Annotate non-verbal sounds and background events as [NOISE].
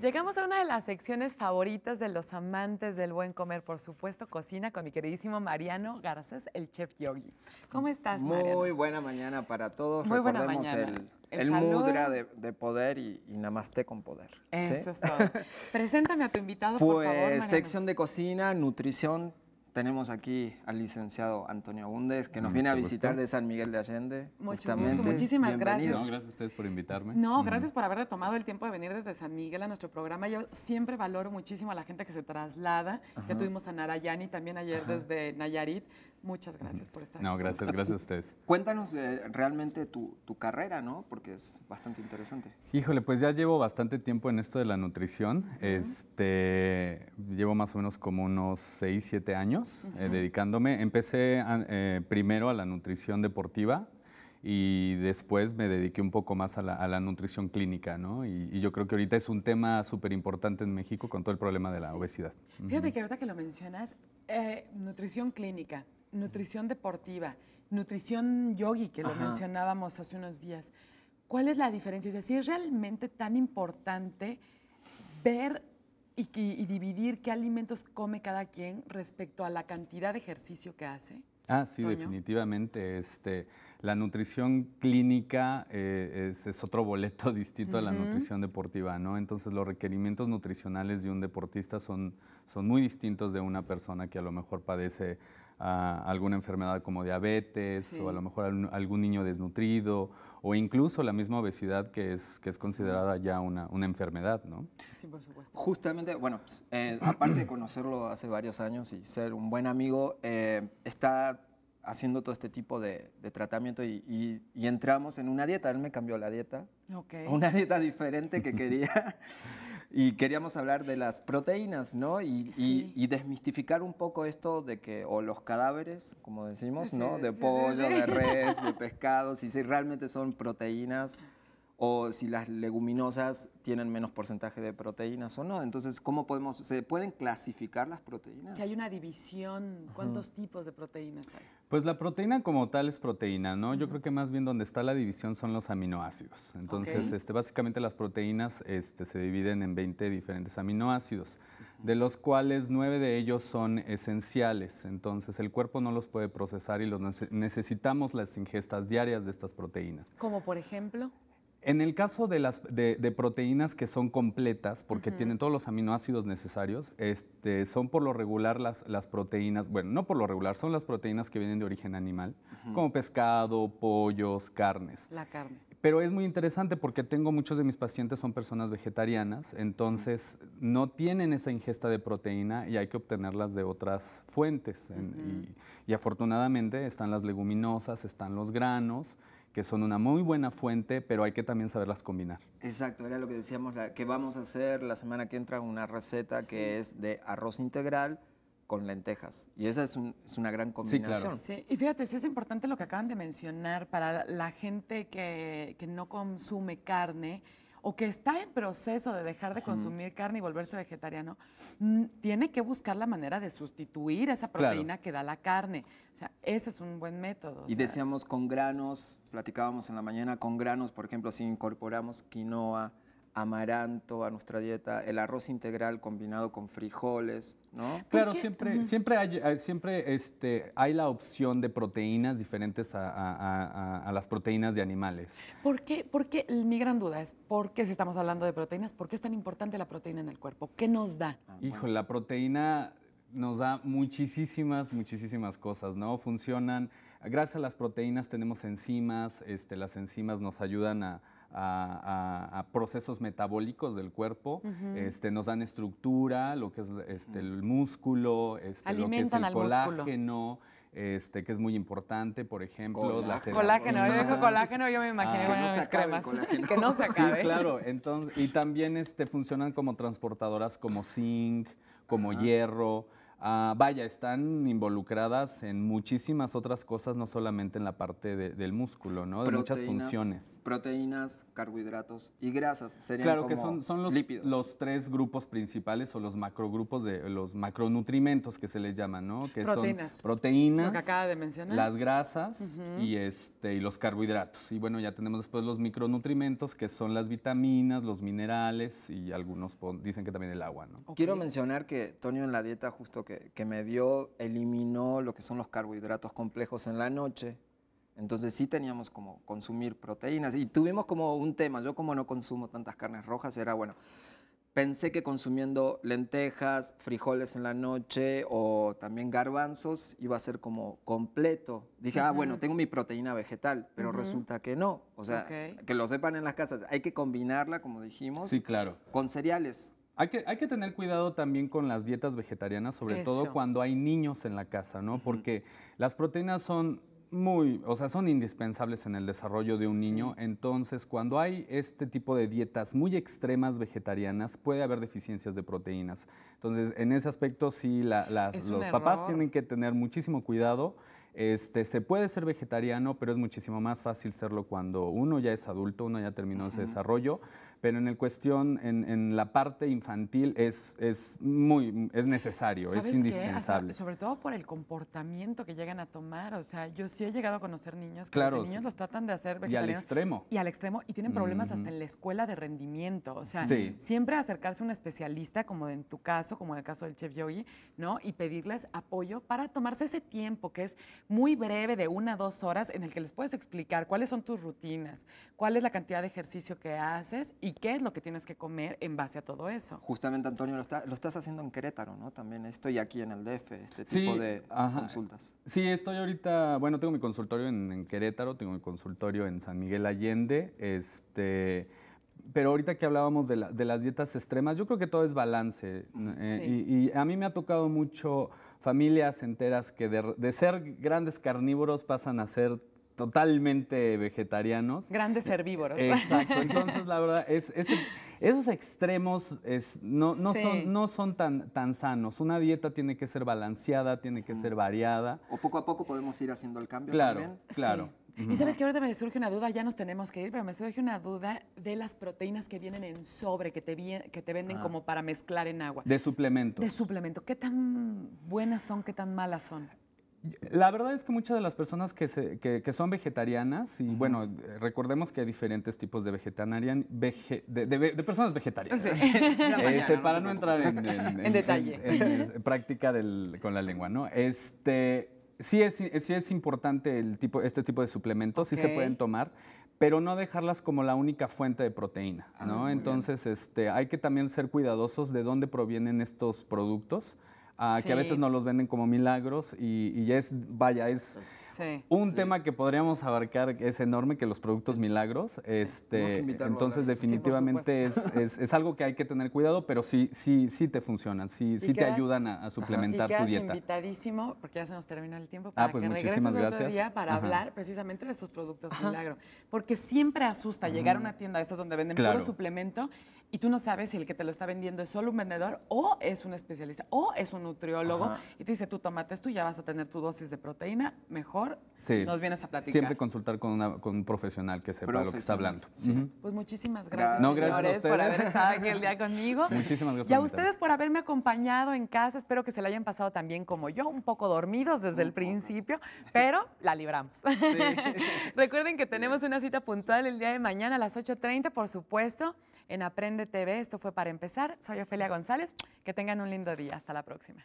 Llegamos a una de las secciones favoritas de los amantes del buen comer, por supuesto, cocina con mi queridísimo Mariano Garces, el chef yogi. ¿Cómo estás, Mariano? Muy buena mañana para todos. Muy buena mañana. El, mudra de, poder y, namaste con poder. Eso es todo. [LAUGHS] Preséntame a tu invitado, por favor. Pues sección de cocina, nutrición, tenemos aquí al licenciado Antonio Bundes, que nos mm, viene a visitar de San Miguel de Allende. Muchísimas gracias. gracias a ustedes por invitarme. No, mm. gracias por haber tomado el tiempo de venir desde San Miguel a nuestro programa. Yo siempre valoro muchísimo a la gente que se traslada. Ya tuvimos a Narayani también ayer desde Nayarit. Muchas gracias por estar No, gracias, gracias a ustedes. Cuéntanos eh, realmente tu, carrera, ¿no? Porque es bastante interesante. Híjole, pues ya llevo bastante tiempo en esto de la nutrición. Este, llevo más o menos como unos 6, 7 años. Eh, dedicándome. Empecé eh, primero a la nutrición deportiva y después me dediqué un poco más a la, nutrición clínica, ¿no? Y, yo creo que ahorita es un tema súper importante en México con todo el problema de la obesidad. Fíjate que ahorita que lo mencionas, eh, nutrición clínica, nutrición deportiva, nutrición yogi, que lo mencionábamos hace unos días. ¿Cuál es la diferencia? O sea, si es realmente tan importante ver y, y, dividir qué alimentos come cada quien respecto a la cantidad de ejercicio que hace? Ah, sí, definitivamente. Este, la nutrición clínica eh, es, otro boleto [LAUGHS] distinto a la nutrición deportiva, ¿no? Entonces los requerimientos nutricionales de un deportista son, son muy distintos de una persona que a lo mejor padece ah, alguna enfermedad como diabetes o a lo mejor algún niño desnutrido o incluso la misma obesidad que es, que es considerada ya una, enfermedad, ¿no? Sí, por supuesto. Justamente, bueno, pues, eh, aparte de conocerlo hace varios años y ser un buen amigo, eh, está haciendo todo este tipo de, tratamiento y, entramos en una dieta. Él me cambió la dieta, [LAUGHS] una dieta diferente que quería. [LAUGHS] y queríamos hablar de las proteínas, ¿no? Y, desmistificar un poco esto de que, o los cadáveres, como decimos, ¿no? De pollo, de res, de [LAUGHS] pescado, si realmente son proteínas o si las leguminosas tienen menos porcentaje de proteínas o no. Entonces, ¿cómo podemos, se pueden clasificar las proteínas? Si hay una división, ¿cuántos tipos de proteínas hay? Pues la proteína como tal es proteína, ¿no? Yo creo que más bien donde está la división son los aminoácidos. Entonces, este, básicamente las proteínas este, se dividen en 20 diferentes aminoácidos, de los cuales 9 de ellos son esenciales. Entonces, el cuerpo no los puede procesar y los necesitamos las ingestas diarias de estas proteínas. Como por ejemplo. En el caso de proteínas que son completas, porque tienen todos los aminoácidos necesarios, este, son por lo regular las, proteínas, bueno, no por lo regular, son las proteínas que vienen de origen animal, como pescado, pollos, carnes. La carne. Pero es muy interesante porque tengo muchos de mis pacientes son personas vegetarianas, entonces no tienen esa ingesta de proteína y hay que obtenerlas de otras fuentes. y, afortunadamente están las leguminosas, están los granos que son una muy buena fuente, pero hay que también saberlas combinar. Exacto, era lo que decíamos, que vamos a hacer la semana que entra una receta que es de arroz integral con lentejas. Y esa es, una gran combinación. y fíjate, sí es importante lo que acaban de mencionar para la gente que, que no consume carne, o que está en proceso de dejar de consumir carne y volverse vegetariano, mm, tiene que buscar la manera de sustituir esa proteína que da la carne. O sea, ese es un buen método. Y decíamos con granos, platicábamos en la mañana con granos, por ejemplo, si incorporamos quinoa, amaranto a nuestra dieta, el arroz integral combinado con frijoles, ¿no? Claro, siempre, siempre, hay, eh, siempre este, hay la opción de proteínas diferentes a, las proteínas de animales. ¿Por qué? Porque mi gran duda es, ¿por qué si estamos hablando de proteínas, por qué es tan importante la proteína en el cuerpo? ¿Qué nos da? Ah, Hijo, la proteína nos da muchísimas, muchísimas cosas, ¿no? Funcionan, gracias a las proteínas tenemos enzimas, este, las enzimas nos ayudan a a, procesos metabólicos del cuerpo, este, nos dan estructura, lo que es este, mm. el músculo, este, lo que es el colágeno. Este, que es muy importante, por ejemplo, colágeno. Ah, colágeno, yo me ah. imaginé [LAUGHS] que, no se acabe Sí, claro, entonces y también este funcionan como transportadoras como zinc, como hierro, Ah, vaya, están involucradas en muchísimas otras cosas, no solamente en la parte del músculo, ¿no? De muchas funciones. Proteínas, carbohidratos y grasas serían Claro que son, los, tres grupos principales o los macrogrupos de los macronutrimentos que se les llama, ¿no? Que proteínas. son proteínas, las grasas este, y los carbohidratos. Y bueno, ya tenemos después los micronutrimentos que son las vitaminas, los minerales y algunos dicen que también el agua, ¿no? Quiero mencionar que Tonio en la dieta justo que, me dio eliminó lo que son los carbohidratos complejos en la noche. Entonces sí teníamos como consumir proteínas y tuvimos como un tema. Yo como no consumo tantas carnes rojas, era bueno, pensé que consumiendo lentejas, frijoles en la noche o también garbanzos iba a ser como completo. Dije, ah, bueno, tengo mi proteína vegetal, pero resulta que no. O sea, que lo sepan en las casas, hay que combinarla, como dijimos, sí, claro. con cereales. Hay que, tener cuidado también con las dietas vegetarianas, sobre todo cuando hay niños en la casa, ¿no? Porque las proteínas son muy, o sea, son indispensables en el desarrollo de un niño. Entonces, cuando hay este tipo de dietas muy extremas vegetarianas, puede haber deficiencias de proteínas. Entonces, en ese aspecto sí, los papás tienen que tener muchísimo cuidado. Este, se puede ser vegetariano, pero es muchísimo más fácil serlo cuando uno ya es adulto, uno ya terminó ese desarrollo pero en el cuestión, en, la parte infantil es, es muy, es necesario, es indispensable. sobre todo por el comportamiento que llegan a tomar, o sea, yo sí he llegado a conocer niños que los niños los tratan de hacer Y al extremo. Y al extremo, y tienen problemas hasta en la escuela de rendimiento, o sea, siempre acercarse a un especialista, como en tu caso, como en el caso del chef Yogi, ¿no? Y pedirles apoyo para tomarse ese tiempo que es muy breve, de una a dos horas, en el que les puedes explicar cuáles son tus rutinas, cuál es la cantidad de ejercicio que haces y qué es lo que tienes que comer en base a todo eso. Justamente, Antonio, lo, estás haciendo en Querétaro, ¿no? También estoy aquí en el DF, este tipo de consultas. Sí, estoy ahorita, bueno, tengo mi consultorio en, Querétaro, tengo mi consultorio en San Miguel Allende, este... Pero ahorita que hablábamos de, las dietas extremas, yo creo que todo es balance. Eh, mm, eh, y, a mí me ha tocado mucho familias enteras que de, ser grandes carnívoros pasan a ser totalmente vegetarianos. Grandes herbívoros. Eh, exacto. Entonces, la verdad, es, esos extremos no, son, tan, sanos. Una dieta tiene que ser balanceada, tiene que ser variada. O poco a poco podemos ir haciendo el cambio claro, Claro, Y sabes que ahorita me surge una duda, ya nos tenemos que ir, pero me surge una duda de las proteínas que vienen en sobre, que te, que te venden ah. como para mezclar en agua. De suplemento. De suplemento. ¿Qué tan buenas son, qué tan malas son? La verdad es que muchas de las personas que, son vegetarianas, y bueno, recordemos que hay diferentes tipos de vegetarian, de, personas vegetarianas, [LAUGHS] este, para no entrar [LAUGHS] en, detalle, en, con la lengua, ¿no? Este, sí es, sí es importante el tipo, este tipo de suplementos, sí se pueden tomar, pero no dejarlas como la única fuente de proteína, ah, ¿no? Entonces, este, hay que también ser cuidadosos de dónde provienen estos productos Ah, que a veces no los venden como milagros y, es, vaya, es un tema que podríamos abarcar, es enorme, que los productos milagros. Este, entonces, definitivamente es, algo que hay que tener cuidado, pero sí, sí, sí te funcionan, sí, sí te ayudan a, suplementar tu dieta. invitadísimo, porque ya se nos terminó el tiempo, ah, para pues que gracias. día para hablar precisamente de esos productos milagros. Porque siempre asusta llegar a mm. una tienda de estas donde venden todo suplemento y tú no sabes si el que te lo está vendiendo es solo un vendedor o es un especialista o es un nutriólogo y te dice, tú tomate esto y ya vas a tener tu dosis de proteína, mejor nos vienes a platicar. Siempre consultar con, un profesional que sepa lo que está hablando. Pues muchísimas gracias, no, gracias por haber estado aquí el día conmigo. Muchísimas gracias. Y a ustedes por haberme acompañado en casa. Espero que se la hayan pasado también como yo, un poco dormidos desde el principio, pero la libramos. [LAUGHS] Recuerden que tenemos una cita puntual el día de mañana a las 8.30, por supuesto en Aprende TV. Esto fue para empezar. Soy Ofelia González. Que tengan un lindo día. Hasta la próxima.